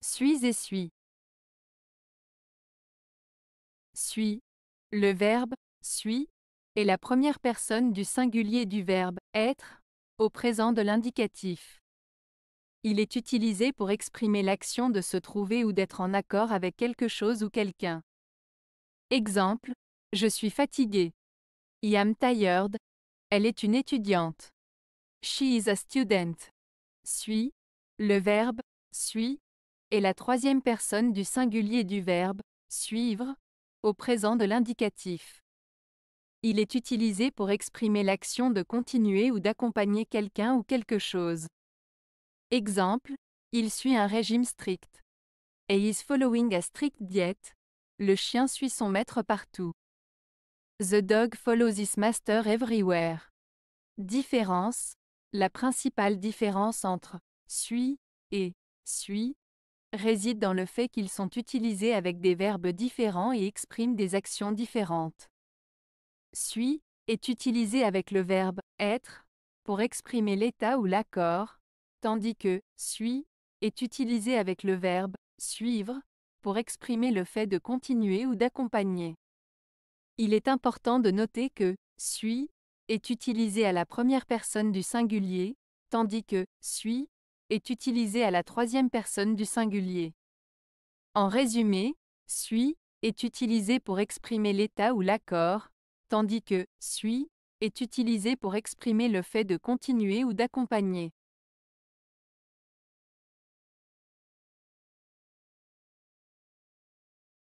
Suis et suis. Suis. Le verbe suis est la première personne du singulier du verbe être au présent de l'indicatif. Il est utilisé pour exprimer l'action de se trouver ou d'être en accord avec quelque chose ou quelqu'un. Exemple, je suis fatigué. I am tired. Elle est une étudiante. She is a student. Suis, le verbe suis et la troisième personne du singulier du verbe suivre au présent de l'indicatif. Il est utilisé pour exprimer l'action de continuer ou d'accompagner quelqu'un ou quelque chose. Exemple, il suit un régime strict. Et is following a strict diet. Le chien suit son maître partout. The dog follows his master everywhere. Différence. La principale différence entre suit et suit réside dans le fait qu'ils sont utilisés avec des verbes différents et expriment des actions différentes. Suis est utilisé avec le verbe être pour exprimer l'état ou l'accord, tandis que suis est utilisé avec le verbe suivre pour exprimer le fait de continuer ou d'accompagner. Il est important de noter que suis est utilisé à la première personne du singulier, tandis que suis est utilisé à la troisième personne du singulier. En résumé, suis est utilisé pour exprimer l'état ou l'accord, tandis que suis est utilisé pour exprimer le fait de continuer ou d'accompagner.